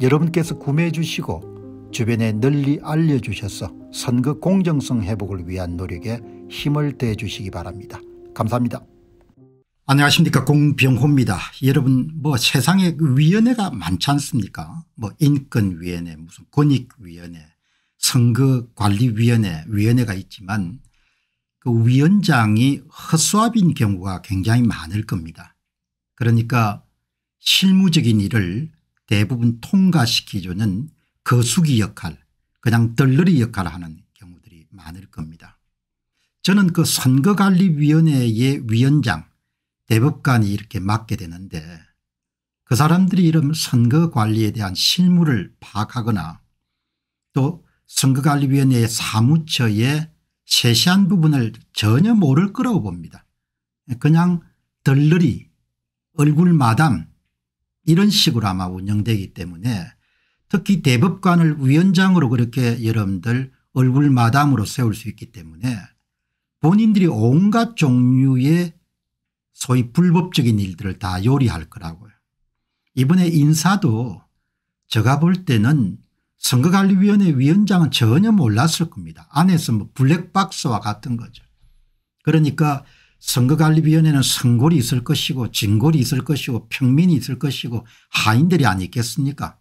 여러분께서 구매해 주시고 주변에 널리 알려주셔서 선거 공정성 회복을 위한 노력에 힘을 대 주시기 바랍니다. 감사합니다. 안녕하십니까 공병호입니다. 여러분 뭐 세상에 위원회가 많지 않습니까 뭐 인권위원회 무슨 권익위원회 선거관리위원회 위원회가 있지만 그 위원장이 헛수압인 경우가 굉장히 많을 겁니다. 그러니까 실무적인 일을 대부분 통과시키려는 거수기 역할 그냥 덜러리 역할을 하는 경우들이 많을 겁니다. 저는 그 선거관리위원회의 위원장 대법관이 이렇게 맡게 되는데 그 사람들이 이런 선거관리에 대한 실무를 파악하거나 또 선거관리위원회의 사무처의 세세한 부분을 전혀 모를 거라고 봅니다. 그냥 덜러리 얼굴마담 이런 식으로 아마 운영되기 때문에 특히 대법관을 위원장으로 그렇게 여러분들 얼굴 마담으로 세울 수 있기 때문에 본인들이 온갖 종류의 소위 불법적인 일들을 다 요리할 거라고요. 이번에 인사도 제가 볼 때는 선거관리위원회 위원장은 전혀 몰랐을 겁니다. 안에서 뭐 블랙박스와 같은 거죠. 그러니까 선거관리위원회는 선골이 있을 것이고 진골이 있을 것이고 평민이 있을 것이고 하인들이 아니겠습니까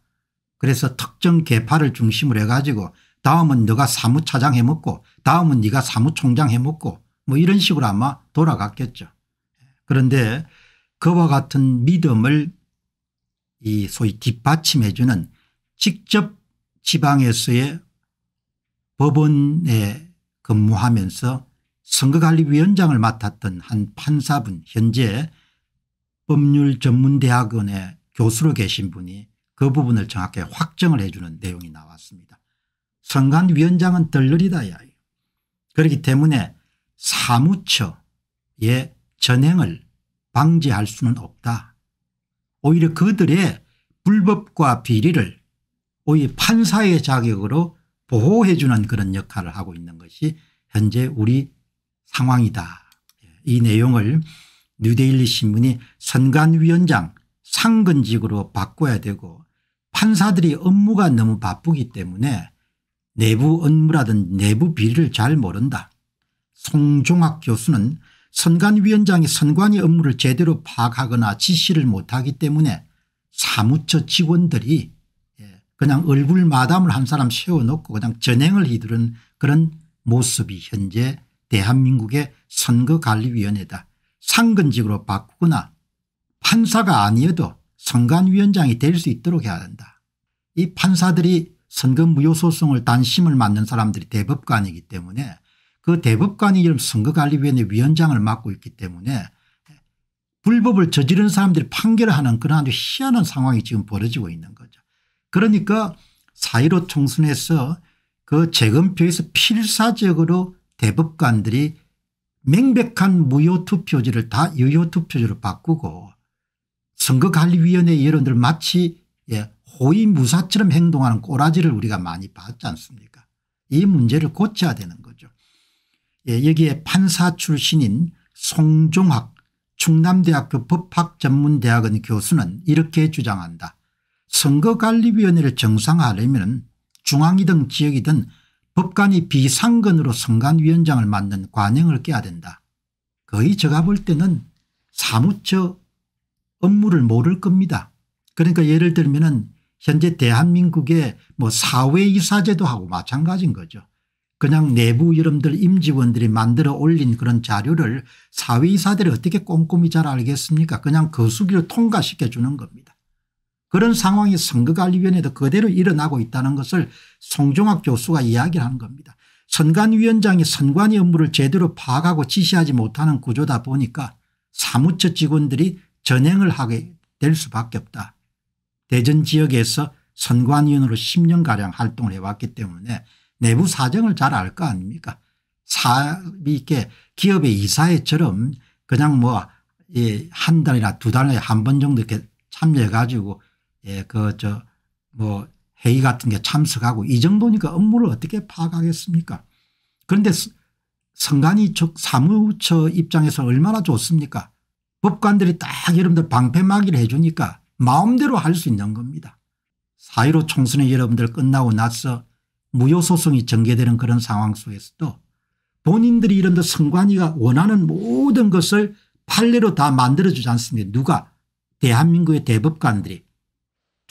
그래서 특정 계파를 중심으로 해가지고 다음은 네가 사무차장 해먹고 다음은 네가 사무총장 해먹고 뭐 이런 식으로 아마 돌아갔겠죠. 그런데 그와 같은 믿음을 이 소위 뒷받침해 주는 직접 지방에서의 법원에 근무하면서 선거관리위원장을 맡았던 한 판사분 현재 법률전문대학원의 교수로 계신 분이 그 부분을 정확히 확정을 해주는 내용이 나왔습니다. 선관위원장은 덜느리다 야. 그렇기 때문에 사무처의 전행을 방지할 수는 없다. 오히려 그들의 불법과 비리를 오히려 판사의 자격으로 보호해 주는 그런 역할을 하고 있는 것이 현재 우리 상황이다. 이 내용을 뉴데일리 신문이 선관위원장 상근직으로 바꿔야 되고 판사들이 업무가 너무 바쁘기 때문에 내부 업무라든 내부 비리를 잘 모른다. 송종학 교수는 선관위원장이 선관위 업무를 제대로 파악하거나 지시를 못하기 때문에 사무처 직원들이 예, 그냥 얼굴 마담을 한 사람 세워놓고 그냥 전행을 이두른 그런 모습이 현재 대한민국의 선거관리위원회다. 상근직으로 바꾸거나 판사가 아니어도 선관위원장이 될 수 있도록 해야 된다. 이 판사들이 선거 무효소송을 단심을 맡는 사람들이 대법관이기 때문에 그 대법관이 선거관리위원회 위원장을 맡고 있기 때문에 불법을 저지른 사람들이 판결하는 그런 아주 희한한 상황이 지금 벌어지고 있는 거죠. 그러니까 4.15 총선에서 그 재검표에서 필사적으로 대법관들이 명백한 무효투표지를 다 유효투표지로 바꾸고 선거관리위원회 여론들 마치 예, 호위무사처럼 행동하는 꼬라지를 우리가 많이 봤지 않습니까 이 문제를 고쳐야 되는 거죠. 예, 여기에 판사 출신인 송종학 충남대학교 법학전문대학원 교수는 이렇게 주장한다. 선거관리위원회를 정상화하려면 중앙이든 지역이든 법관이 비상근으로 선관위원장을 맡는 관행을 깨야 된다. 거의 제가 볼 때는 사무처 업무를 모를 겁니다. 그러니까 예를 들면 은 현재 대한민국의 뭐 사회이사제도 하고 마찬가지인 거죠. 그냥 내부 여러분들 임직원들이 만들어 올린 그런 자료를 사회이사들이 어떻게 꼼꼼히 잘 알겠습니까 그냥 거수기로 통과시켜 주는 겁니다. 그런 상황이 선거관리위원회도 그대로 일어나고 있다는 것을 송종학 교수가 이야기를 하는 겁니다. 선관위원장이 선관위 업무를 제대로 파악하고 지시하지 못하는 구조다 보니까 사무처 직원들이 전행을 하게 될 수밖에 없다. 대전 지역에서 선관위원으로 10년가량 활동을 해왔기 때문에 내부 사정을 잘 알 거 아닙니까 사업이 있게 기업의 이사회처럼 그냥 뭐한 예, 달이나 두 달에 한 번 정도 이렇게 참여해 가지고 예, 그, 저, 뭐, 회의 같은 게 참석하고 이 정도니까 업무를 어떻게 파악하겠습니까? 그런데 선관위 즉 사무처 입장에서 얼마나 좋습니까? 법관들이 딱 여러분들 방패막이를 해주니까 마음대로 할 수 있는 겁니다. 사1로 총선이 여러분들 끝나고 나서 무효소송이 전개되는 그런 상황 속에서도 본인들이 이런데 선관위가 원하는 모든 것을 판례로 다 만들어주지 않습니까 누가 대한민국의 대법관들이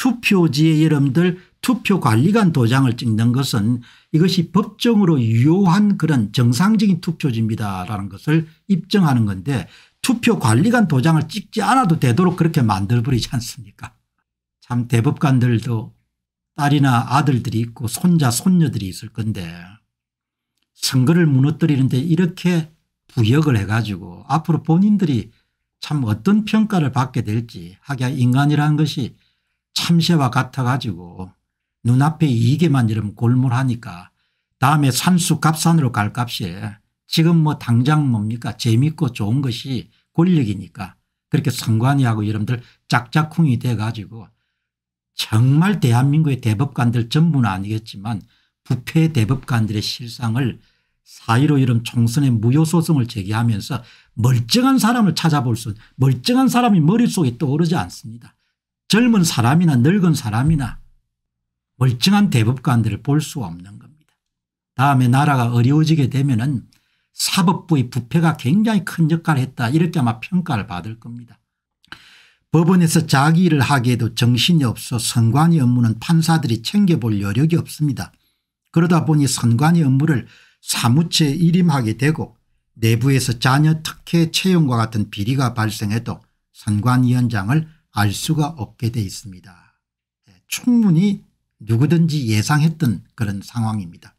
투표지에 여러분들 투표관리관 도장을 찍는 것은 이것이 법정으로 유효한 그런 정상적인 투표지입니다라는 것을 입증하는 건데 투표관리관 도장을 찍지 않아도 되도록 그렇게 만들어버리지 않습니까 참 대법관들도 딸이나 아들들이 있고 손자 손녀들이 있을 건데 선거를 무너뜨리는데 이렇게 부역을 해가지고 앞으로 본인들이 참 어떤 평가를 받게 될지 하기야 인간이라는 것이 참새와 같아가지고 눈앞에 이익에만 이러면 골몰하니까 다음에 산수 갑산으로 갈 값이에 지금 뭐 당장 뭡니까 재밌고 좋은 것이 권력이니까 그렇게 선관위하고 여러분들 짝짝쿵이 돼가지고 정말 대한민국의 대법관들 전부는 아니겠지만 부패 대법관들의 실상을 사의로 이름 총선의 무효소송을 제기하면서 멀쩡한 사람을 찾아볼 수 멀쩡한 사람이 머릿속에 떠오르지 않습니다. 젊은 사람이나 늙은 사람이나 멀쩡한 대법관들을 볼 수가 없는 겁니다. 다음에 나라가 어려워지게 되면 은 사법부의 부패가 굉장히 큰 역할을 했다 이렇게 아마 평가를 받을 겁니다. 법원에서 자기 일을 하기에도 정신이 없어 선관위 업무는 판사들이 챙겨볼 여력이 없습니다. 그러다 보니 선관위 업무를 사무처에 일임하게 되고 내부에서 자녀 특혜 채용과 같은 비리가 발생해도 선관위원장을 알 수가 없게 돼 있습니다. 예, 충분히 누구든지 예상했던 그런 상황입니다.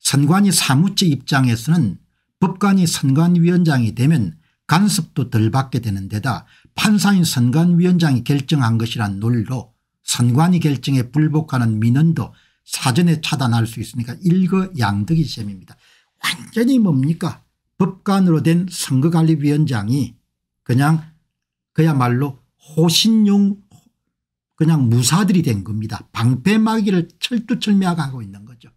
선관위 사무처 입장에서는 법관이 선관위원장이 되면 간섭도 덜 받게 되는 데다 판사인 선관위원장이 결정한 것이란 논리로 선관위 결정에 불복하는 민원도 사전에 차단할 수 있으니까 일거양득이 셈입니다. 완전히 뭡니까 법관으로 된 선거관리위원장이 그냥 그야말로 호신용 그냥 무사들이 된 겁니다. 방패막이를 철두철미하고 있는 거죠.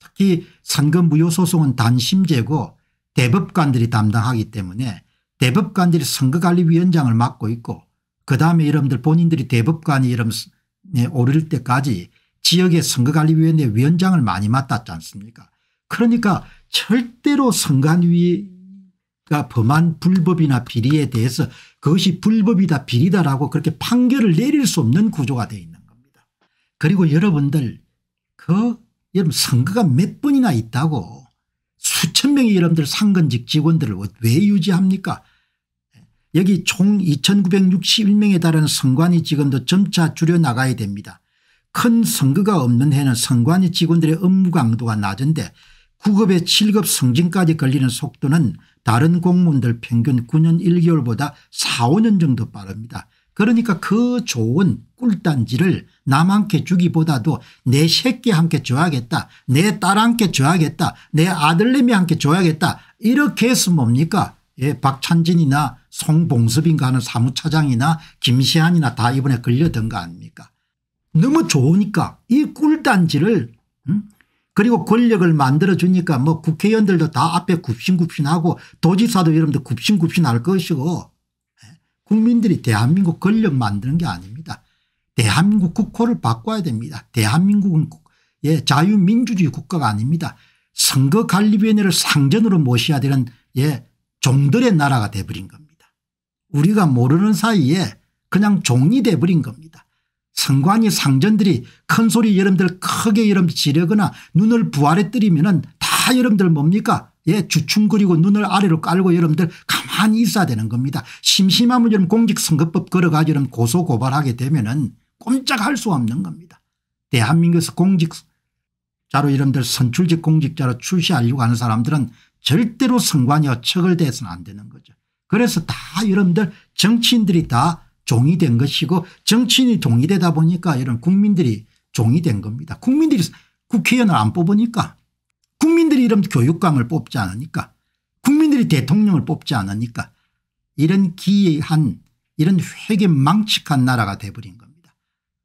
특히 선거무효 소송은 단심제고 대법관들이 담당하기 때문에 대법관들이 선거관리위원장을 맡고 있고 그다음에 여러분들 본인들이 대법관이 이름에 네, 오를 때까지 지역의 선거관리위원회 위원장을 많이 맡았지 않습니까 그러니까 절대로 선관위 가 범한 불법이나 비리에 대해서 그것이 불법이다 비리다라고 그렇게 판결을 내릴 수 없는 구조가 되어 있는 겁니다. 그리고 여러분들 그 여러분 선거가 몇 번이나 있다고 수천 명의 여러분들 상근직 직원들을 어, 왜 유지합니까 여기 총 2961명에 달하는 선관위 직원도 점차 줄여나가야 됩니다. 큰 선거가 없는 해는 선관위 직원들의 업무 강도가 낮은데 9급에 7급 승진까지 걸리는 속도는 다른 공무원들 평균 9년 1개월보다 4 5년 정도 빠릅니다. 그러니까 그 좋은 꿀단지를 남한테 주기보다도 내새끼 함께 줘야겠다 내 딸 함께 줘야겠다 내아들내미 함께 줘야겠다 이렇게 했으면 뭡니까 예, 박찬진이나 송봉섭인가 하는 사무차장이나 김시안이나다 이번에 걸려든 거 아닙니까 너무 좋으니까 이 꿀단지를 음? 그리고 권력을 만들어주니까 뭐 국회의원들도 다 앞에 굽신굽신하고 도지사도 여러분들 굽신굽신할 것이고 예? 국민들이 대한민국 권력 만드는 게 아닙니다. 대한민국 국호를 바꿔야 됩니다. 대한민국은 예, 자유민주주의 국가가 아닙니다. 선거관리위원회를 상전으로 모셔야 되는 예, 종들의 나라가 돼버린 겁니다. 우리가 모르는 사이에 그냥 종이 돼버린 겁니다. 성관이 상전들이 큰 소리 여러분들 크게 여러분 지르거나 눈을 부활에 뜨리면은 다 여러분들 뭡니까? 예, 주춤거리고 눈을 아래로 깔고 여러분들 가만히 있어야 되는 겁니다. 심심하면 여러분 공직선거법 걸어가지 여러분 고소고발하게 되면은 꼼짝할 수 없는 겁니다. 대한민국에서 공직자로 여러분들 선출직 공직자로 출시하려고 하는 사람들은 절대로 성관이어 척을 대서는 안 되는 거죠. 그래서 다 여러분들 정치인들이 다 종이 된 것이고 정치인이 종이 되다 보니까 이런 국민들이 종이 된 겁니다. 국민들이 국회의원을 안 뽑으니까 국민들이 이런 교육감을 뽑지 않으니까 국민들이 대통령을 뽑지 않으니까 이런 기이한 이런 회계 망측한 나라가 돼버린 겁니다.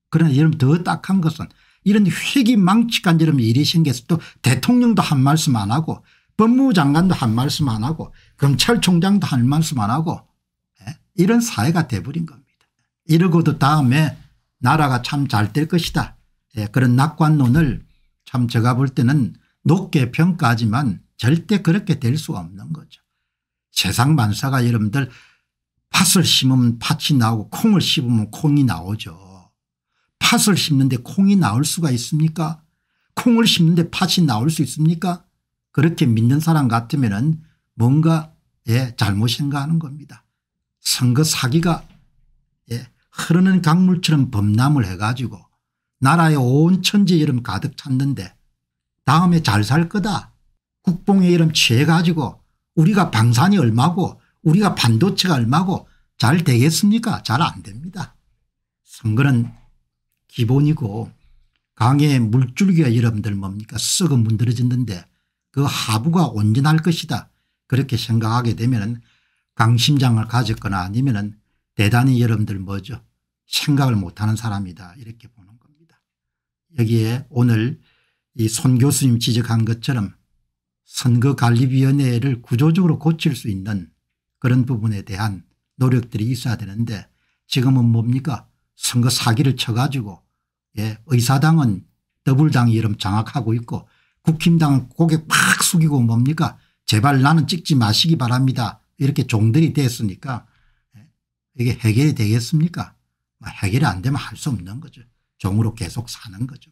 그러나 여러분 더 딱한 것은 이런 회계 망측한 여러분 일이 생겨서 또 대통령도 한 말씀 안 하고 법무부 장관도 한 말씀 안 하고 검찰총장도 한 말씀 안 하고 예? 이런 사회가 돼버린 겁니다. 이러고도 다음에 나라가 참 잘 될 것이다. 예, 그런 낙관론을 참 제가 볼 때는 높게 평가하지만 절대 그렇게 될수 없는 거죠. 세상 만사가 여러분들 팥을 심으면 팥이 나오고 콩을 심으면 콩이 나오죠. 팥을 심는데 콩이 나올 수가 있습니까? 콩을 심는데 팥이 나올 수 있습니까? 그렇게 믿는 사람 같으면 은 뭔가 예, 잘못 생각하는 겁니다. 선거 사기가 예, 흐르는 강물처럼 범람을 해가지고 나라의 온 천지 이름 가득 찼는데 다음에 잘 살 거다. 국뽕의 이름 취해가지고 우리가 방산이 얼마고 우리가 반도체가 얼마고 잘 되겠습니까? 잘 안 됩니다. 선거는 기본이고 강의 물줄기가 여러분들 뭡니까 썩어 문드러졌는데 그 하부가 온전할 것이다. 그렇게 생각하게 되면 은 강심장을 가졌거나 아니면 은 대단히 여러분들 뭐죠 생각을 못하는 사람이다 이렇게 보는 겁니다. 여기에 오늘 이 손 교수님 지적한 것처럼 선거관리위원회를 구조적으로 고칠 수 있는 그런 부분에 대한 노력들이 있어야 되는데 지금은 뭡니까 선거 사기를 쳐가지고 예, 의사당은 더블당 이름 장악하고 있고 국힘당은 고개 팍 숙이고 뭡니까 제발 나는 찍지 마시기 바랍니다 이렇게 종들이 됐으니까 이게 해결이 되겠습니까? 뭐 해결이 안 되면 할 수 없는 거죠. 종으로 계속 사는 거죠.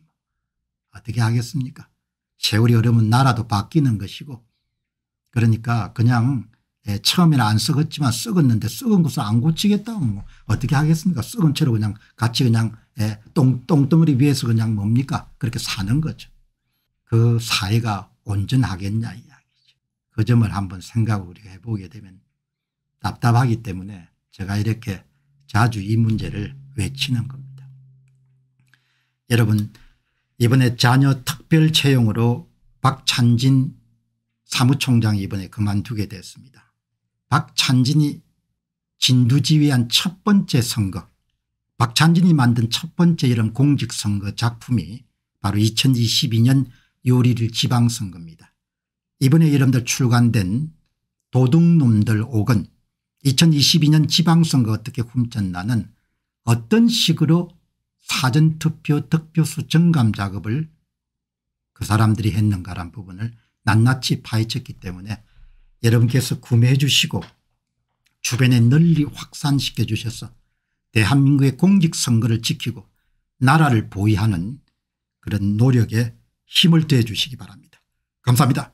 어떻게 하겠습니까? 세월이 흐르면 나라도 바뀌는 것이고 그러니까 그냥 예, 처음에는 안 썩었지만 썩었는데 썩은 것을 안 고치겠다 뭐 어떻게 하겠습니까? 썩은 채로 그냥 같이 그냥 예, 똥, 똥덩어리 위에서 그냥 뭡니까? 그렇게 사는 거죠. 그 사회가 온전하겠냐 이야기죠. 그 점을 한번 생각을 우리가 해보게 되면 답답하기 때문에 제가 이렇게 자주 이 문제를 외치는 겁니다. 여러분 이번에 자녀 특별 채용으로 박찬진 사무총장이 이번에 그만두게 됐습니다. 박찬진이 진두지휘한 첫 번째 선거 박찬진이 만든 첫 번째 이런 공직선거 작품이 바로 2022년 6월 1 지방선거입니다. 이번에 여러분들 출간된 도둑놈들 5건 2022년 지방선거 어떻게 훔쳤나는 어떤 식으로 사전투표 득표수 증감 작업을 그 사람들이 했는가란 부분을 낱낱이 파헤쳤기 때문에 여러분께서 구매해 주시고 주변에 널리 확산시켜 주셔서 대한민국의 공직선거를 지키고 나라를 보위하는 그런 노력에 힘을 더해 주시기 바랍니다. 감사합니다.